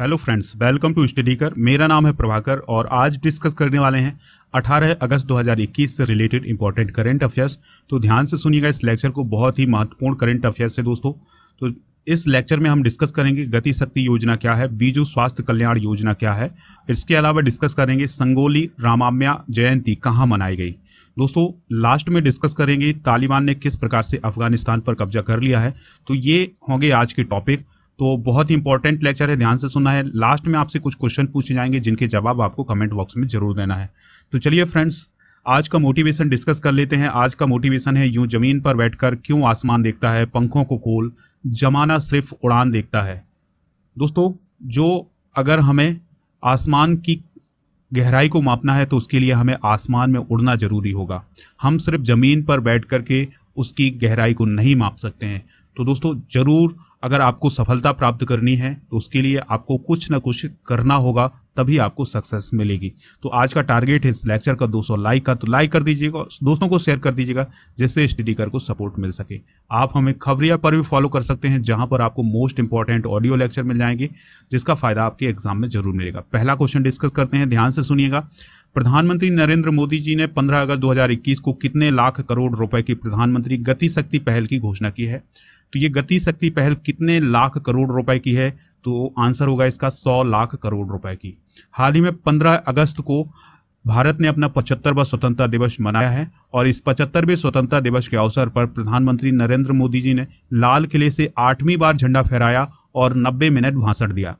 hello friends welcome to स्टडीकर मेरा नाम है प्रभाकर और आज डिस्कस करने वाले हैं 18 अगस्त 2021 से रिलेटेड इंपॉर्टेंट करंट अफेयर्स तो ध्यान से सुनिएगा इस लेक्चर को बहुत ही महत्वपूर्ण करंट अफेयर्स है दोस्तों तो इस लेक्चर में हम डिस्कस करेंगे गति शक्ति योजना क्या है बीजू स्वास्थ्य कल्याण योजना क्या है इसके अलावा डिस्कस करेंगे संगोली रामाम्या जयंती कहाँ मनाई गई दोस्तों लास्ट में डिस्कस करेंगे तालिबान ने किस प्रकार से अफगानिस्तान पर कब्जा कर लिया है तो ये होंगे आज के टॉपिक तो बहुत ही इंपॉर्टेंट लेक्चर है ध्यान से सुना है लास्ट में आपसे कुछ क्वेश्चन पूछे जाएंगे जिनके जवाब आपको कमेंट बॉक्स में जरूर देना है तो चलिए फ्रेंड्स आज का मोटिवेशन डिस्कस कर लेते हैं आज का मोटिवेशन है यूं जमीन पर बैठकर क्यों आसमान देखता है पंखों को खोल जमाना सिर्फ उड़ान देखता है दोस्तों जो अगर हमें आसमान की गहराई को मापना है तो उसके लिए हमें आसमान में उड़ना जरूरी होगा हम सिर्फ ज़मीन पर बैठ करके के उसकी गहराई को नहीं माप सकते हैं तो दोस्तों ज़रूर अगर आपको सफलता प्राप्त करनी है तो उसके लिए आपको कुछ ना कुछ करना होगा तभी आपको सक्सेस मिलेगी तो आज का टारगेट इस लेक्चर का 200 लाइक का तो लाइक कर दीजिएगा दोस्तों को शेयर कर दीजिएगा जिससे स्टडी कर को सपोर्ट मिल सके आप हमें खबरिया पर भी फॉलो कर सकते हैं जहां पर आपको मोस्ट इंपॉर्टेंट ऑडियो लेक्चर मिल जाएंगे जिसका फायदा आपके एग्जाम में जरूर मिलेगा पहला क्वेश्चन डिस्कस करते हैं ध्यान से सुनिएगा प्रधानमंत्री नरेंद्र मोदी जी ने 15 अगस्त 2021 को कितने लाख करोड़ रुपए की प्रधानमंत्री गति शक्ति पहल की घोषणा की है तो ये गति शक्ति पहल कितने लाख करोड़ रुपए की है तो आंसर होगा इसका सौ लाख करोड़ रुपए की हाल ही में पंद्रह अगस्त को भारत ने अपना पचहत्तरवा स्वतंत्रता दिवस मनाया है और इस पचहत्तरवें स्वतंत्रता दिवस के अवसर पर प्रधानमंत्री नरेंद्र मोदी जी ने लाल किले से आठवीं बार झंडा फहराया और नब्बे मिनट भाषण दिया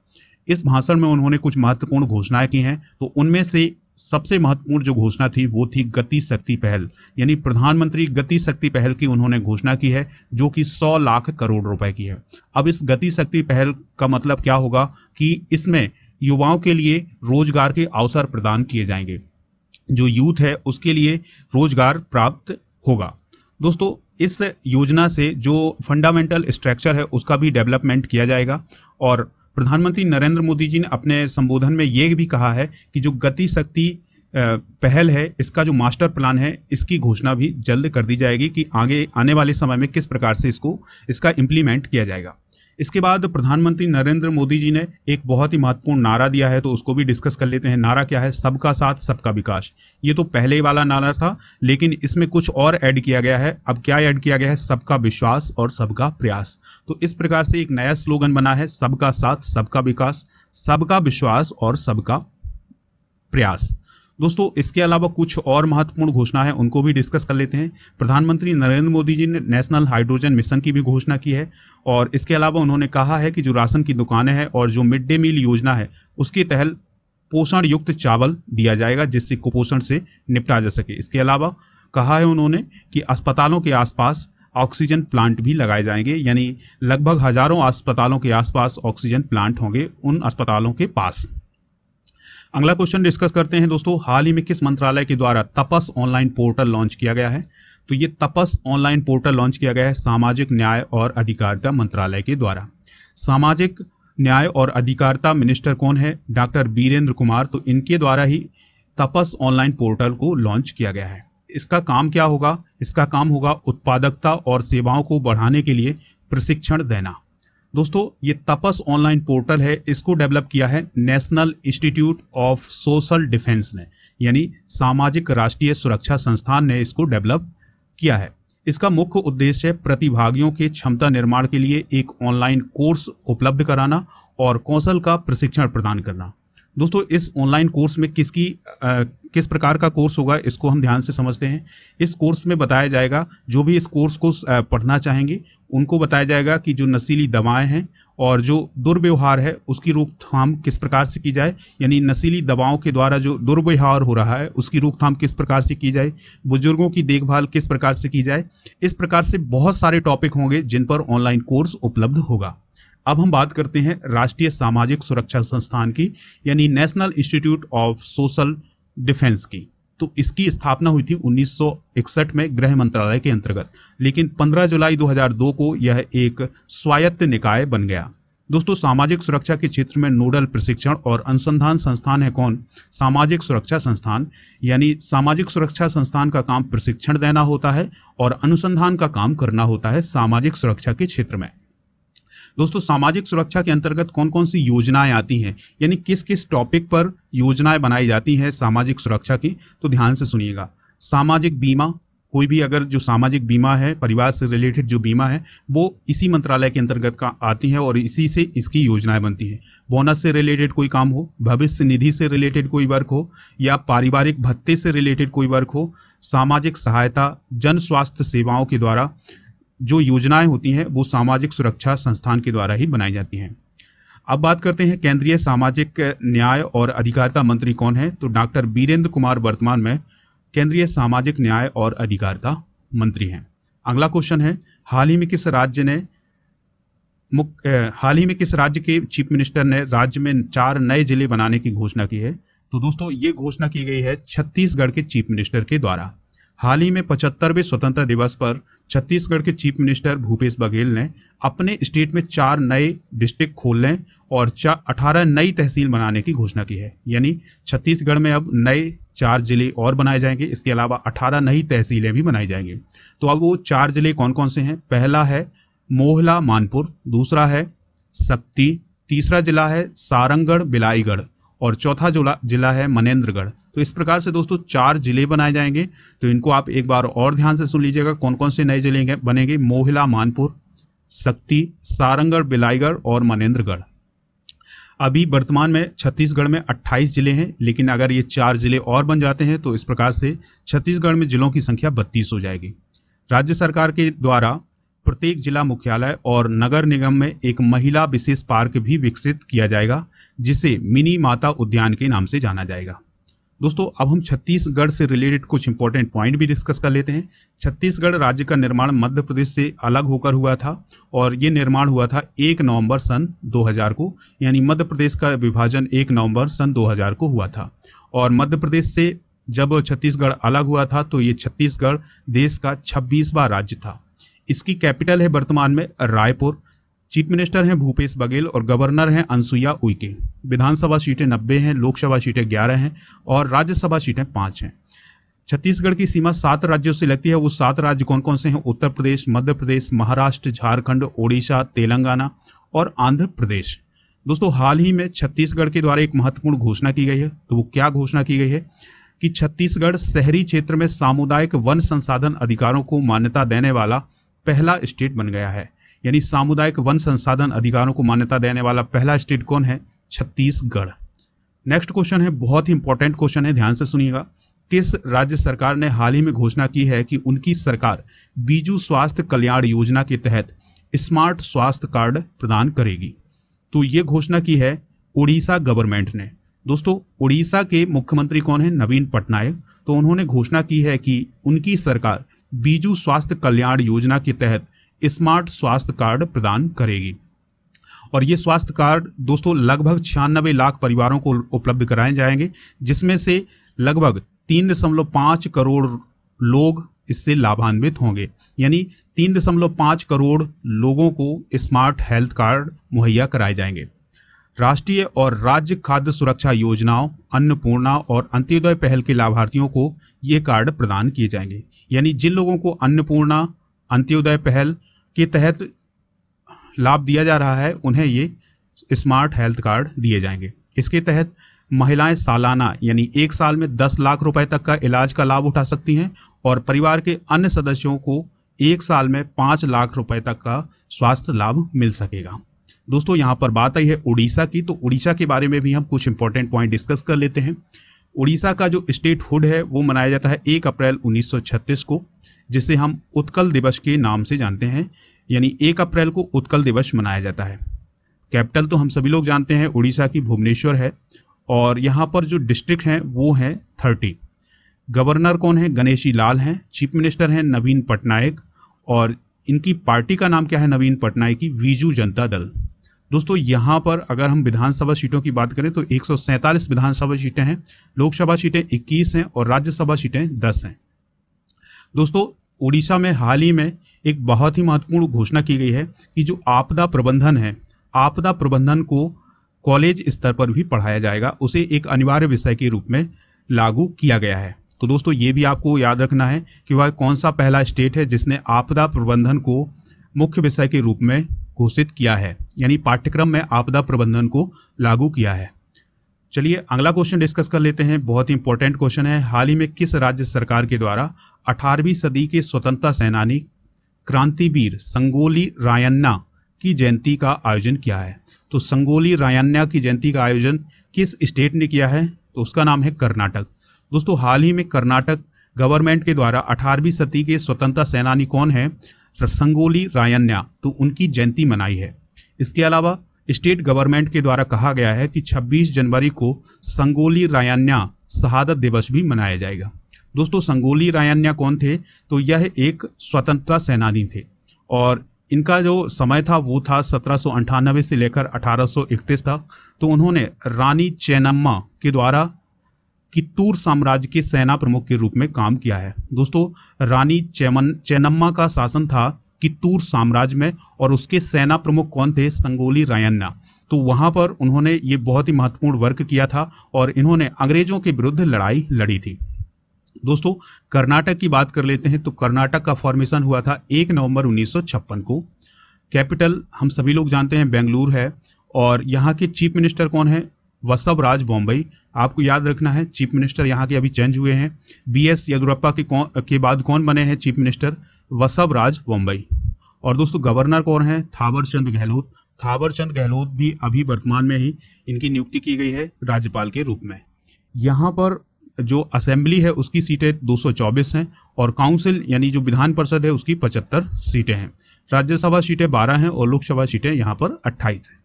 इस भाषण में उन्होंने कुछ महत्वपूर्ण घोषणाएं की हैं तो उनमें से सबसे महत्वपूर्ण जो घोषणा थी वो थी गति शक्ति पहल यानी प्रधानमंत्री गति शक्ति पहल की उन्होंने घोषणा की है जो कि 100 लाख करोड़ रुपए की है अब इस गति शक्ति पहल का मतलब क्या होगा कि इसमें युवाओं के लिए रोजगार के अवसर प्रदान किए जाएंगे जो यूथ है उसके लिए रोजगार प्राप्त होगा दोस्तों इस योजना से जो फंडामेंटल स्ट्रक्चर है उसका भी डेवलपमेंट किया जाएगा और प्रधानमंत्री नरेंद्र मोदी जी ने अपने संबोधन में ये भी कहा है कि जो गति शक्ति पहल है इसका जो मास्टर प्लान है इसकी घोषणा भी जल्द कर दी जाएगी कि आगे आने वाले समय में किस प्रकार से इसको इसका इम्प्लीमेंट किया जाएगा इसके बाद प्रधानमंत्री नरेंद्र मोदी जी ने एक बहुत ही महत्वपूर्ण नारा दिया है तो उसको भी डिस्कस कर लेते हैं नारा क्या है सबका साथ सबका विकास ये तो पहले ही वाला नारा था लेकिन इसमें कुछ और ऐड किया गया है अब क्या ऐड किया गया है सबका विश्वास और सबका प्रयास तो इस प्रकार से एक नया स्लोगन बना है सबका साथ सबका विकास सबका विश्वास और सबका प्रयास दोस्तों इसके अलावा कुछ और महत्वपूर्ण घोषणा है उनको भी डिस्कस कर लेते हैं प्रधानमंत्री नरेंद्र मोदी जी ने नेशनल हाइड्रोजन मिशन की भी घोषणा की है और इसके अलावा उन्होंने कहा है कि जो राशन की दुकानें हैं और जो मिड डे मील योजना है उसके तहत पोषण युक्त चावल दिया जाएगा जिससे कुपोषण से निपटा जा सके इसके अलावा कहा है उन्होंने कि अस्पतालों के आसपास ऑक्सीजन प्लांट भी लगाए जाएंगे यानी लगभग हजारों अस्पतालों के आसपास ऑक्सीजन प्लांट होंगे उन अस्पतालों के पास अगला क्वेश्चन डिस्कस करते हैं दोस्तों हाल ही में किस मंत्रालय के द्वारा तपस ऑनलाइन पोर्टल लॉन्च किया गया है तो ये तपस ऑनलाइन पोर्टल लॉन्च किया गया है सामाजिक न्याय और अधिकारिता मंत्रालय के द्वारा सामाजिक न्याय और अधिकारिता मिनिस्टर कौन है डॉक्टर बीरेंद्र कुमार तो इनके द्वारा ही तपस ऑनलाइन पोर्टल को लॉन्च किया गया है इसका काम क्या होगा इसका काम होगा उत्पादकता और सेवाओं को बढ़ाने के लिए प्रशिक्षण देना दोस्तों ये तपस ऑनलाइन पोर्टल है इसको डेवलप किया है National Institute of Social Defence ने यानी सामाजिक राष्ट्रीय सुरक्षा संस्थान ने इसको डेवलप किया है इसका मुख्य उद्देश्य प्रतिभागियों के क्षमता निर्माण के लिए एक ऑनलाइन कोर्स उपलब्ध कराना और कौशल का प्रशिक्षण प्रदान करना दोस्तों इस ऑनलाइन कोर्स में किसकी आ, किस प्रकार का कोर्स होगा इसको हम ध्यान से समझते हैं इस कोर्स में बताया जाएगा जो भी इस कोर्स को पढ़ना चाहेंगे उनको बताया जाएगा कि जो नशीली दवाएं हैं और जो दुर्व्यवहार है उसकी रोकथाम किस प्रकार से की जाए यानी नशीली दवाओं के द्वारा जो दुर्व्यवहार हो रहा है उसकी रोकथाम किस प्रकार से की जाए बुजुर्गों की देखभाल किस प्रकार से की जाए इस प्रकार से बहुत सारे टॉपिक होंगे जिन पर ऑनलाइन कोर्स उपलब्ध होगा अब हम बात करते हैं राष्ट्रीय सामाजिक सुरक्षा संस्थान की यानी National Institute of Social Defence की तो इसकी स्थापना हुई थी 1961 में गृह मंत्रालय के अंतर्गत लेकिन 15 जुलाई 2002 को यह एक स्वायत्त निकाय बन गया दोस्तों सामाजिक सुरक्षा के क्षेत्र में नोडल प्रशिक्षण और अनुसंधान संस्थान है कौन सामाजिक सुरक्षा संस्थान यानी सामाजिक सुरक्षा संस्थान का काम प्रशिक्षण देना होता है और अनुसंधान का काम करना होता है सामाजिक सुरक्षा के क्षेत्र में दोस्तों सामाजिक सुरक्षा के अंतर्गत कौन कौन सी योजनाएं आती हैं यानी किस किस टॉपिक पर योजनाएं बनाई जाती हैं सामाजिक सुरक्षा की तो ध्यान से सुनिएगा सामाजिक बीमा कोई भी अगर जो सामाजिक बीमा है परिवार से रिलेटेड जो बीमा है वो इसी मंत्रालय के अंतर्गत का आती है और इसी से इसकी योजनाएं बनती हैं बोनस से रिलेटेड कोई काम हो भविष्य निधि से रिलेटेड कोई वर्क हो या पारिवारिक भत्ते से रिलेटेड कोई वर्क हो सामाजिक सहायता जन स्वास्थ्य सेवाओं के द्वारा जो योजनाएं होती हैं वो सामाजिक सुरक्षा संस्थान के द्वारा ही बनाई जाती हैं अब बात करते हैं केंद्रीय सामाजिक न्याय और अधिकारिता मंत्री कौन है तो डॉक्टर बीरेंद्र कुमार वर्तमान में केंद्रीय सामाजिक न्याय और अधिकारिता मंत्री हैं अगला क्वेश्चन है हाल ही में किस राज्य ने मुख्य हाल ही में किस राज्य के चीफ मिनिस्टर ने राज्य में चार नए जिले बनाने की घोषणा की है तो दोस्तों ये घोषणा की गई है छत्तीसगढ़ के चीफ मिनिस्टर के द्वारा हाल ही में पचहत्तरवें स्वतंत्रता दिवस पर छत्तीसगढ़ के चीफ मिनिस्टर भूपेश बघेल ने अपने स्टेट में चार नए डिस्ट्रिक्ट खोलने और अठारह नई तहसील बनाने की घोषणा की है यानी छत्तीसगढ़ में अब नए चार जिले और बनाए जाएंगे इसके अलावा अठारह नई तहसीलें भी बनाई जाएंगी तो अब वो चार जिले कौन कौन से हैं पहला है मोहला मानपुर दूसरा है सक्ति तीसरा जिला है सारंगढ़ बिलाईगढ़ और चौथा जो जिला है मनेन्द्रगढ़ तो इस प्रकार से दोस्तों चार जिले बनाए जाएंगे तो इनको आप एक बार और ध्यान से सुन लीजिएगा कौन कौन से नए जिले बनेंगे मोहिला मानपुर शक्ति सारंगढ़ बिलाईगढ़ और मनेन्द्रगढ़ अभी वर्तमान में छत्तीसगढ़ में 28 जिले हैं लेकिन अगर ये चार जिले और बन जाते हैं तो इस प्रकार से छत्तीसगढ़ में जिलों की संख्या बत्तीस हो जाएगी राज्य सरकार के द्वारा प्रत्येक जिला मुख्यालय और नगर निगम में एक महिला विशेष पार्क भी विकसित किया जाएगा जिसे मिनी माता उद्यान के नाम से जाना जाएगा दोस्तों अब हम छत्तीसगढ़ से रिलेटेड कुछ इंपॉर्टेंट पॉइंट भी डिस्कस कर लेते हैं छत्तीसगढ़ राज्य का निर्माण मध्य प्रदेश से अलग होकर हुआ था और ये निर्माण हुआ था एक नवंबर सन 2000 को यानी मध्य प्रदेश का विभाजन एक नवंबर सन 2000 को हुआ था और मध्य प्रदेश से जब छत्तीसगढ़ अलग हुआ था तो ये छत्तीसगढ़ देश का छब्बीसवा राज्य था इसकी कैपिटल है वर्तमान में रायपुर चीफ मिनिस्टर हैं भूपेश बघेल और गवर्नर हैं अनसुईया उइके विधानसभा सीटें नब्बे हैं लोकसभा सीटें ग्यारह हैं और राज्यसभा सीटें पाँच हैं छत्तीसगढ़ की सीमा सात राज्यों से लगती है वो सात राज्य कौन कौन से हैं उत्तर प्रदेश मध्य प्रदेश महाराष्ट्र झारखंड ओडिशा तेलंगाना और आंध्र प्रदेश दोस्तों हाल ही में छत्तीसगढ़ के द्वारा एक महत्वपूर्ण घोषणा की गई है तो वो क्या घोषणा की गई है कि छत्तीसगढ़ शहरी क्षेत्र में सामुदायिक वन संसाधन अधिकारों को मान्यता देने वाला पहला स्टेट बन गया है यानी सामुदायिक वन संसाधन अधिकारों को मान्यता देने वाला पहला स्टेट कौन है छत्तीसगढ़ नेक्स्ट क्वेश्चन है बहुत ही इंपॉर्टेंट क्वेश्चन है ध्यान से सुनिएगा किस राज्य सरकार ने हाल ही में घोषणा की है कि उनकी सरकार बीजू स्वास्थ्य कल्याण योजना के तहत स्मार्ट स्वास्थ्य कार्ड प्रदान करेगी तो ये घोषणा की है उड़ीसा गवर्नमेंट ने दोस्तों उड़ीसा के मुख्यमंत्री कौन है नवीन पटनायक तो उन्होंने घोषणा की है कि उनकी सरकार बीजू स्वास्थ्य कल्याण योजना के तहत स्मार्ट स्वास्थ्य कार्ड प्रदान करेगी और ये स्वास्थ्य कार्ड दोस्तों लगभग छियानबे लाख परिवारों को उपलब्ध कराए जाएंगे जिसमें से लगभग तीन दशमलव पाँच करोड़ लोग इससे लाभान्वित होंगे यानी तीन दशमलव पाँच करोड़ लोगों को स्मार्ट हेल्थ कार्ड मुहैया कराए जाएंगे राष्ट्रीय और राज्य खाद्य सुरक्षा योजनाओं अन्नपूर्णा और अंत्योदय पहल के लाभार्थियों को ये कार्ड प्रदान किए जाएंगे यानी जिन लोगों को अन्नपूर्णा अंत्योदय पहल के तहत लाभ दिया जा रहा है उन्हें ये स्मार्ट हेल्थ कार्ड दिए जाएंगे इसके तहत महिलाएं सालाना यानी एक साल में 10 लाख रुपए तक का इलाज का लाभ उठा सकती हैं और परिवार के अन्य सदस्यों को एक साल में पाँच लाख रुपए तक का स्वास्थ्य लाभ मिल सकेगा दोस्तों यहाँ पर बात आई है उड़ीसा की तो उड़ीसा के बारे में भी हम कुछ इंपॉर्टेंट पॉइंट डिस्कस कर लेते हैं उड़ीसा का जो स्टेट हुड है वो मनाया जाता है एक अप्रैल उन्नीस को जिसे हम उत्कल दिवस के नाम से जानते हैं यानी एक अप्रैल को उत्कल दिवस मनाया जाता है कैपिटल तो हम सभी लोग जानते हैं उड़ीसा की भुवनेश्वर है और यहाँ पर जो डिस्ट्रिक्ट हैं वो हैं थर्टी गवर्नर कौन है गणेशी लाल हैं चीफ मिनिस्टर हैं नवीन पटनायक और इनकी पार्टी का नाम क्या है नवीन पटनायक की वीजू जनता दल दोस्तों यहाँ पर अगर हम विधानसभा सीटों की बात करें तो एक विधानसभा सीटें हैं लोकसभा सीटें 21 हैं और राज्यसभा सीटें 10 हैं दोस्तों उड़ीसा में हाल ही में एक बहुत ही महत्वपूर्ण घोषणा की गई है कि जो आपदा प्रबंधन है आपदा प्रबंधन को कॉलेज स्तर पर भी पढ़ाया जाएगा उसे एक अनिवार्य विषय के रूप में लागू किया गया है तो दोस्तों ये भी आपको याद रखना है कि वह कौन सा पहला स्टेट है जिसने आपदा प्रबंधन को मुख्य विषय के रूप में घोषित किया है यानी पाठ्यक्रम में आपदा प्रबंधन को लागू किया है चलिए अगला क्वेश्चन डिस्कस कर लेते हैं बहुत ही इंपॉर्टेंट क्वेश्चन है हाल ही में किस राज्य सरकार के द्वारा 18वीं सदी के स्वतंत्रता सेनानी क्रांतिवीर संगोली रायन्ना की जयंती का आयोजन किया है तो संगोली रायन्ना की जयंती का आयोजन किस स्टेट ने किया है तो उसका नाम है कर्नाटक दोस्तों हाल ही में कर्नाटक गवर्नमेंट के द्वारा अठारहवीं सदी के स्वतंत्रता सेनानी कौन है संगोली रायन्या तो उनकी जयंती मनाई है इसके अलावा स्टेट गवर्नमेंट के द्वारा कहा गया है कि 26 जनवरी को संगोली रायन्या शहादत दिवस भी मनाया जाएगा दोस्तों संगोली रायन्या कौन थे तो यह एक स्वतंत्रता सेनानी थे और इनका जो समय था वो था सत्रह से लेकर अठारह तक तो उन्होंने रानी चैनम्मा के द्वारा कित्तूर साम्राज्य के सेना प्रमुख के रूप में काम किया है दोस्तों रानी चैमन चैनम्मा का शासन था कित्तूर साम्राज्य में और उसके सेना प्रमुख कौन थे संगोली रायन्ना तो वहां पर उन्होंने ये बहुत ही महत्वपूर्ण वर्क किया था और इन्होंने अंग्रेजों के विरुद्ध लड़ाई लड़ी थी दोस्तों कर्नाटक की बात कर लेते हैं तो कर्नाटक का फॉर्मेशन हुआ था एक नवंबर 1956 को कैपिटल हम सभी लोग जानते हैं बेंगलुरु है और यहाँ के चीफ मिनिस्टर कौन है वसव राज बॉम्बई आपको याद रखना है चीफ मिनिस्टर यहाँ के अभी चेंज हुए हैं बी एस येदुरप्पा के कौन के बाद कौन बने हैं chief minister Basavaraj Bommai और दोस्तों गवर्नर कौन है थावर चंद गहलोत थावर चंद गहलोत भी अभी वर्तमान में ही इनकी नियुक्ति की गई है राज्यपाल के रूप में यहाँ पर जो असेंबली है उसकी सीटें 224 हैं और काउंसिल यानी जो विधान परिषद है उसकी 75 सीटें हैं राज्यसभा सीटें 12 हैं और लोकसभा सीटें यहाँ पर 28 हैं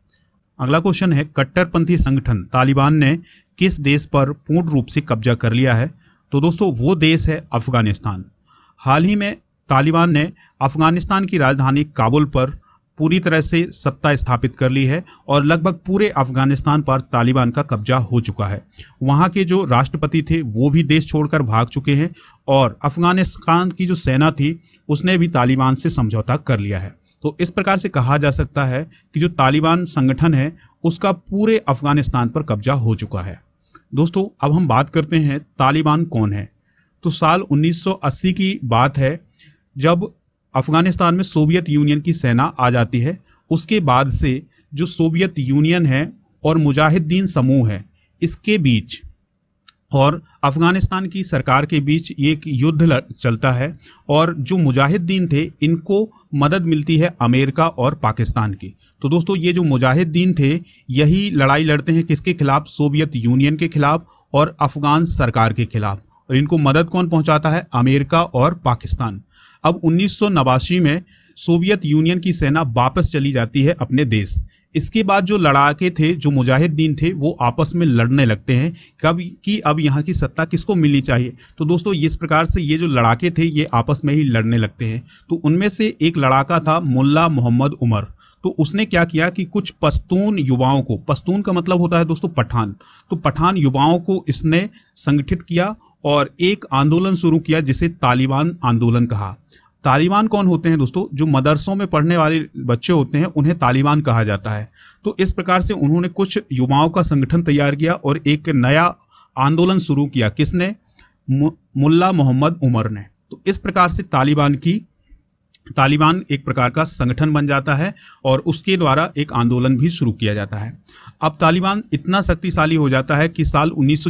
अगला क्वेश्चन है कट्टरपंथी संगठन तालिबान ने किस देश पर पूर्ण रूप से कब्जा कर लिया है तो दोस्तों वो देश है अफगानिस्तान हाल ही में तालिबान ने अफगानिस्तान की राजधानी काबुल पर पूरी तरह से सत्ता स्थापित कर ली है और लगभग पूरे अफगानिस्तान पर तालिबान का कब्जा हो चुका है वहाँ के जो राष्ट्रपति थे वो भी देश छोड़कर भाग चुके हैं और अफगानिस्तान की जो सेना थी उसने भी तालिबान से समझौता कर लिया है तो इस प्रकार से कहा जा सकता है कि जो तालिबान संगठन है उसका पूरे अफगानिस्तान पर कब्जा हो चुका है दोस्तों अब हम बात करते हैं तालिबान कौन है तो साल 1980 की बात है जब अफगानिस्तान में सोवियत यूनियन की सेना आ जाती है उसके बाद से जो सोवियत यूनियन है और मुजाहिदीन समूह है इसके बीच और अफगानिस्तान की सरकार के बीच एक युद्ध चलता है और जो मुजाहिदीन थे इनको मदद मिलती है अमेरिका और पाकिस्तान की तो दोस्तों ये जो मुजाहिदीन थे यही लड़ाई लड़ते हैं किसके खिलाफ सोवियत यूनियन के खिलाफ और अफगान सरकार के खिलाफ और इनको मदद कौन पहुंचाता है अमेरिका और पाकिस्तान अब उन्नीस में सोवियत यूनियन की सेना वापस चली जाती है अपने देश इसके बाद जो लड़ाके थे जो मुजाहिदीन थे वो आपस में लड़ने लगते हैं कब कि अब यहाँ की सत्ता किसको मिलनी चाहिए तो दोस्तों इस प्रकार से ये जो लड़ाके थे ये आपस में ही लड़ने लगते हैं तो उनमें से एक लड़ाका था मुल्ला मोहम्मद उमर तो उसने क्या किया कि कुछ पस्तून युवाओं को पस्तून का मतलब होता है दोस्तों पठान तो पठान युवाओं को इसने संगठित किया और एक आंदोलन शुरू किया जिसे तालिबान आंदोलन कहा तालिबान कौन होते हैं दोस्तों जो मदरसों में पढ़ने वाले बच्चे होते हैं उन्हें तालिबान कहा जाता है तो इस प्रकार से उन्होंने कुछ युवाओं का संगठन तैयार किया और एक नया आंदोलन शुरू किया किसने मुल्ला मोहम्मद उमर ने तो इस प्रकार से तालिबान की तालिबान एक प्रकार का संगठन बन जाता है और उसके द्वारा एक आंदोलन भी शुरू किया जाता है अब तालिबान इतना शक्तिशाली हो जाता है कि साल उन्नीस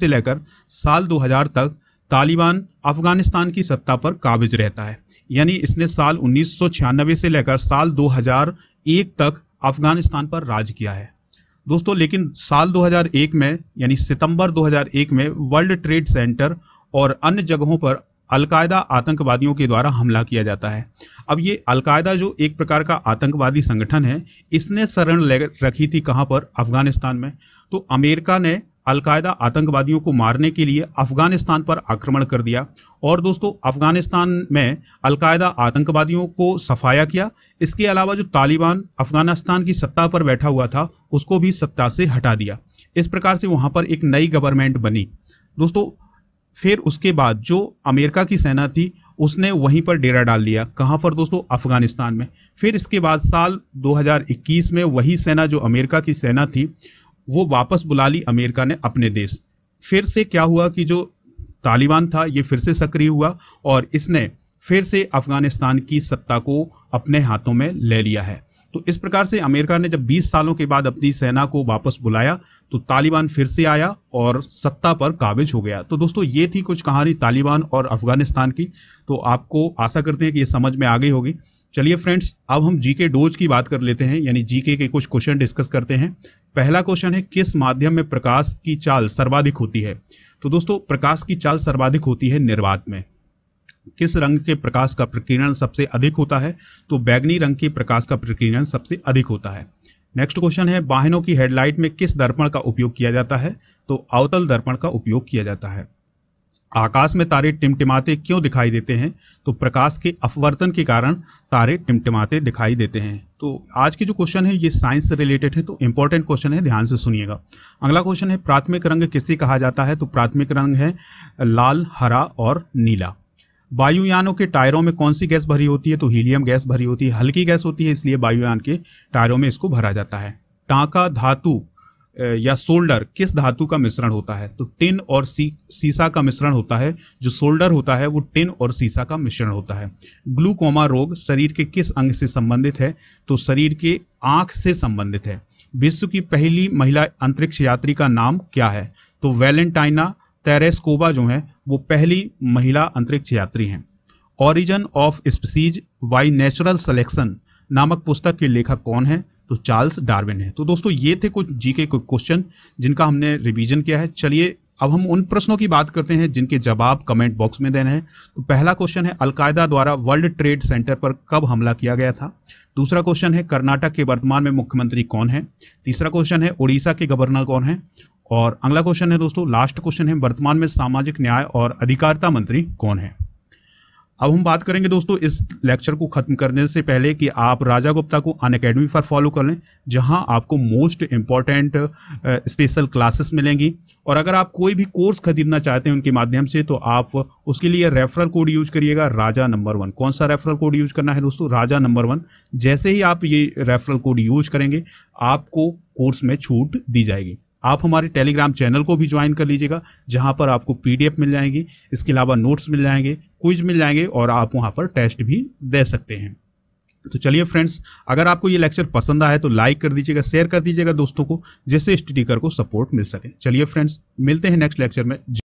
से लेकर साल 2000 तक तालिबान अफगानिस्तान की सत्ता पर काबिज रहता है यानी इसने साल उन्नीस से लेकर साल 2001 तक अफगानिस्तान पर राज किया है दोस्तों लेकिन साल 2001 में यानी सितंबर 2001 में वर्ल्ड ट्रेड सेंटर और अन्य जगहों पर अलकायदा आतंकवादियों के द्वारा हमला किया जाता है अब ये अलकायदा जो एक प्रकार का आतंकवादी संगठन है इसने शरण रखी थी कहाँ पर अफगानिस्तान में तो अमेरिका ने अलकायदा आतंकवादियों को मारने के लिए अफगानिस्तान पर आक्रमण कर दिया और दोस्तों अफगानिस्तान में अलकायदा आतंकवादियों को सफाया किया इसके अलावा जो तालिबान अफगानिस्तान की सत्ता पर बैठा हुआ था उसको भी सत्ता से हटा दिया इस प्रकार से वहाँ पर एक नई गवर्नमेंट बनी दोस्तों फिर उसके बाद जो अमेरिका की सेना थी उसने वहीं पर डेरा डाल दिया कहाँ पर दोस्तों अफगानिस्तान में फिर इसके बाद साल 2021 में वही सेना जो अमेरिका की सेना थी वो वापस बुला ली अमेरिका ने अपने देश फिर से क्या हुआ कि जो तालिबान था ये फिर से सक्रिय हुआ और इसने फिर से अफगानिस्तान की सत्ता को अपने हाथों में ले लिया है तो इस प्रकार से अमेरिका ने जब 20 सालों के बाद अपनी सेना को वापस बुलाया तो तालिबान फिर से आया और सत्ता पर काबिज हो गया तो दोस्तों ये थी कुछ कहानी तालिबान और अफगानिस्तान की तो आपको आशा करते हैं कि ये समझ में आ गई होगी चलिए फ्रेंड्स अब हम जीके डोज की बात कर लेते हैं यानी जीके के कुछ क्वेश्चन डिस्कस करते हैं पहला क्वेश्चन है किस माध्यम में प्रकाश की चाल सर्वाधिक होती है तो दोस्तों प्रकाश की चाल सर्वाधिक होती है निर्वात में किस रंग के प्रकाश का प्रकीर्णन सबसे अधिक होता है तो बैगनी रंग के प्रकाश का प्रकीर्णन सबसे अधिक होता है नेक्स्ट क्वेश्चन है वाहनों की हेडलाइट में किस दर्पण का उपयोग किया जाता है तो अवतल दर्पण का उपयोग किया जाता है आकाश में तारे टिमटिमाते क्यों दिखाई देते हैं तो प्रकाश के अपवर्तन के कारण तारे टिमटिमाते दिखाई देते हैं तो आज के जो क्वेश्चन है ये साइंस से रिलेटेड है तो इंपॉर्टेंट क्वेश्चन है ध्यान से सुनिएगा अगला क्वेश्चन है प्राथमिक रंग किससे कहा जाता है तो प्राथमिक रंग है लाल हरा और नीला वायुयानों के टायरों में कौन सी गैस भरी होती है तो हीलियम गैस भरी होती है हल्की गैस होती है इसलिए वायुयान के टायरों में इसको भरा जाता है टाँका धातु या सोल्डर किस धातु का मिश्रण होता है तो टिन और सी सीसा का मिश्रण होता है जो सोल्डर होता है वो टिन और सीसा का मिश्रण होता है ग्लूकोमा रोग शरीर के किस अंग से संबंधित है तो शरीर के आंख से संबंधित है विश्व की पहली महिला अंतरिक्ष यात्री का नाम क्या है तो वैलेंटाइना तेरेस्कोबा जो है वो पहली महिला अंतरिक्ष यात्री हैं origin of species by natural selection नामक पुस्तक के लेखक कौन है तो चार्ल्स डार्विन है तो दोस्तों ये थे कुछ जी के क्वेश्चन जिनका हमने रिवीजन किया है चलिए अब हम उन प्रश्नों की बात करते हैं जिनके जवाब कमेंट बॉक्स में देने हैं तो पहला क्वेश्चन है अलकायदा द्वारा वर्ल्ड ट्रेड सेंटर पर कब हमला किया गया था दूसरा क्वेश्चन है कर्नाटक के वर्तमान में मुख्यमंत्री कौन है तीसरा क्वेश्चन है उड़ीसा के गवर्नर कौन है और अगला क्वेश्चन है दोस्तों लास्ट क्वेश्चन है वर्तमान में सामाजिक न्याय और अधिकारिता मंत्री कौन है अब हम बात करेंगे दोस्तों इस लेक्चर को खत्म करने से पहले कि आप राजा गुप्ता को अन अकेडमी पर फॉलो कर लें जहां आपको मोस्ट इम्पॉर्टेंट स्पेशल क्लासेस मिलेंगी और अगर आप कोई भी कोर्स खरीदना चाहते हैं उनके माध्यम से तो आप उसके लिए रेफरल कोड यूज करिएगा राजा नंबर वन कौन सा रेफरल कोड यूज करना है दोस्तों राजा नंबर वन जैसे ही आप ये रेफरल कोड यूज करेंगे आपको कोर्स में छूट दी जाएगी आप हमारे टेलीग्राम चैनल को भी ज्वाइन कर लीजिएगा जहां पर आपको पीडीएफ मिल जाएंगी इसके अलावा नोट्स मिल जाएंगे क्विज मिल जाएंगे और आप वहाँ पर टेस्ट भी दे सकते हैं तो चलिए फ्रेंड्स अगर आपको ये लेक्चर पसंद आया तो लाइक कर दीजिएगा शेयर कर दीजिएगा दोस्तों को जिससे स्टडी को सपोर्ट मिल सके चलिए फ्रेंड्स मिलते हैं नेक्स्ट लेक्चर में